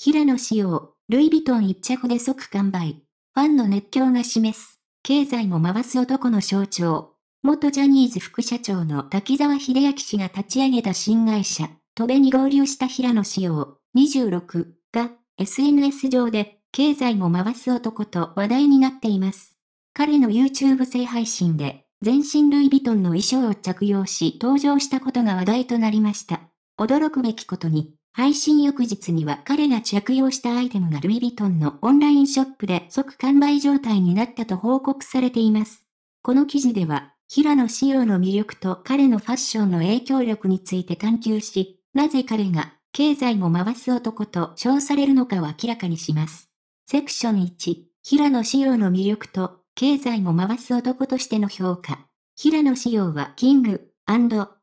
平野紫耀、ルイ・ヴィトン一着で即完売。ファンの熱狂が示す、経済も回す男の象徴。元ジャニーズ副社長の滝沢秀明氏が立ち上げた新会社、戸部に合流した平野紫耀、26が、SNS 上で、経済も回す男と話題になっています。彼の YouTube 制配信で、全身ルイ・ヴィトンの衣装を着用し登場したことが話題となりました。驚くべきことに、配信翌日には彼が着用したアイテムがルイ・ヴィトンのオンラインショップで即完売状態になったと報告されています。この記事では、平野紫耀の魅力と彼のファッションの影響力について探求し、なぜ彼が経済を回す男と称されるのかを明らかにします。セクション1、平野紫耀の魅力と経済を回す男としての評価。平野紫耀はキング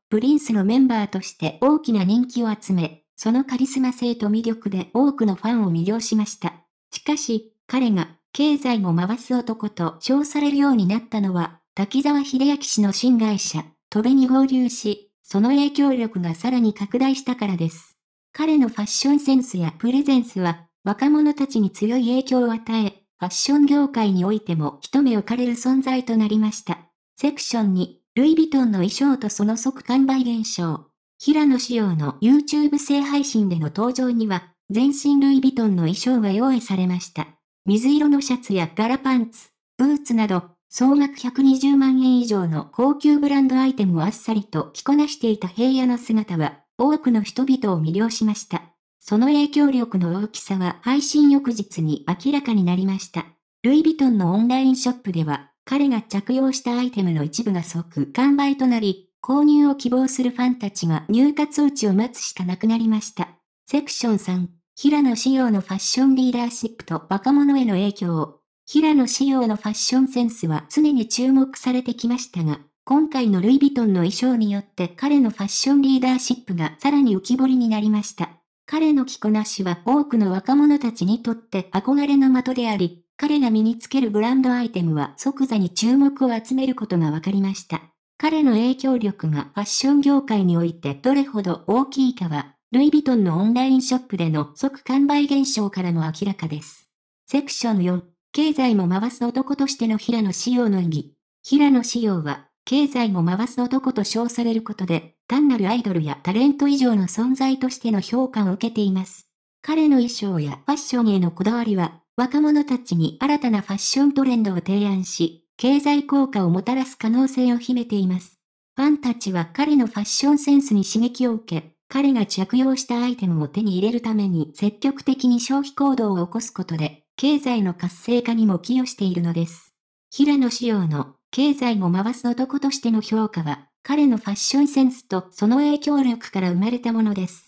プリンスのメンバーとして大きな人気を集め、そのカリスマ性と魅力で多くのファンを魅了しました。しかし、彼が経済も回す男と称されるようになったのは、滝沢秀明氏の新会社、戸部に合流し、その影響力がさらに拡大したからです。彼のファッションセンスやプレゼンスは、若者たちに強い影響を与え、ファッション業界においても一目置かれる存在となりました。セクションに、ルイ・ヴィトンの衣装とその即完売現象。平野紫耀の YouTube 制配信での登場には、全身ルイ・ヴィトンの衣装が用意されました。水色のシャツやガラパンツ、ブーツなど、総額120万円以上の高級ブランドアイテムをあっさりと着こなしていた平野の姿は、多くの人々を魅了しました。その影響力の大きさは配信翌日に明らかになりました。ルイ・ヴィトンのオンラインショップでは、彼が着用したアイテムの一部が即完売となり、購入を希望するファンたちが入荷通知を待つしかなくなりました。セクション3、平野仕様のファッションリーダーシップと若者への影響。平野仕様のファッションセンスは常に注目されてきましたが、今回のルイ・ヴィトンの衣装によって彼のファッションリーダーシップがさらに浮き彫りになりました。彼の着こなしは多くの若者たちにとって憧れの的であり、彼が身につけるブランドアイテムは即座に注目を集めることが分かりました。彼の影響力がファッション業界においてどれほど大きいかは、ルイ・ヴィトンのオンラインショップでの即完売現象からも明らかです。セクション4、経済も回す男としての平野仕様の意義。平野仕様は、経済も回す男と称されることで、単なるアイドルやタレント以上の存在としての評価を受けています。彼の衣装やファッションへのこだわりは、若者たちに新たなファッショントレンドを提案し、経済効果をもたらす可能性を秘めています。ファンたちは彼のファッションセンスに刺激を受け、彼が着用したアイテムを手に入れるために積極的に消費行動を起こすことで、経済の活性化にも寄与しているのです。平野紫耀の経済を回す男としての評価は、彼のファッションセンスとその影響力から生まれたものです。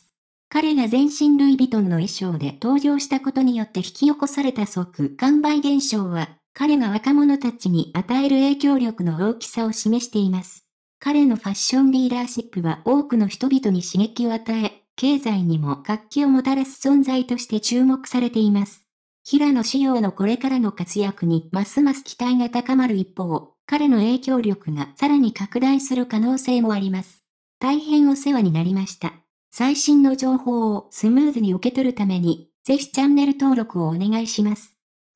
彼が全身ルイ・ヴィトンの衣装で登場したことによって引き起こされた即完売現象は、彼が若者たちに与える影響力の大きさを示しています。彼のファッションリーダーシップは多くの人々に刺激を与え、経済にも活気をもたらす存在として注目されています。平野紫耀のこれからの活躍にますます期待が高まる一方、彼の影響力がさらに拡大する可能性もあります。大変お世話になりました。最新の情報をスムーズに受け取るために、ぜひチャンネル登録をお願いします。